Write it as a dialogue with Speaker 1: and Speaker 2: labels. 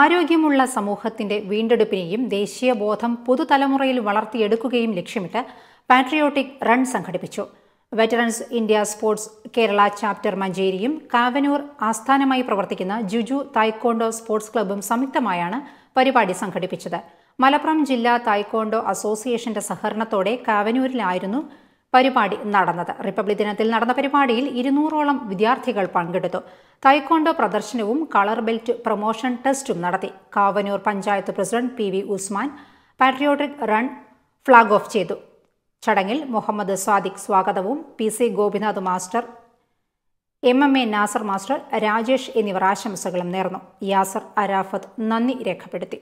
Speaker 1: ആരോഗ്യമുള്ള സമൂഹത്തിന്റെ വീണ്ടെടുപ്പിനെയും ബോധം പുതുതലമുറയിൽ വളർത്തിയെടുക്കുകയും ലക്ഷ്യമിട്ട് പാട്രിയോട്ടിക് റൺ സംഘടിപ്പിച്ചു veterans India sports Kerala chapter മഞ്ചേരിയും കാവനൂർ ആസ്ഥാനമായി പ്രവർത്തിക്കുന്ന ജുജു തായ്ക്കോണ്ടോ സ്പോർട്സ് ക്ലബ്ബും സംയുക്തമായാണ് പരിപാടി സംഘടിപ്പിച്ചത് മലപ്പുറം ജില്ലാ തായ്ക്കോണ്ടോ അസോസിയേഷന്റെ സഹകരണത്തോടെ കാവനൂരിലായിരുന്നു പരിപാടി നടന്നത് റിപ്പബ്ലിക് ദിനത്തിൽ നടന്ന പരിപാടിയിൽ ഇരുന്നൂറോളം വിദ്യാർത്ഥികൾ പങ്കെടുത്തു തൈക്കോണ്ടോ പ്രദർശനവും കളർ ബെൽറ്റ് പ്രൊമോഷൻ ടെസ്റ്റും നടത്തി Kavanur panchayat president P V Usman patriotic run flag off ചെയ്തു ചടങ്ങിൽ മുഹമ്മദ് സാദിഖ് സ്വാഗതവും P C Gopinath master M M A Nasar master Rajesh എന്നിവർ ആശംസകളും നേർന്നു യാസർ അരാഫത്ത് നന്ദി രേഖപ്പെടുത്തി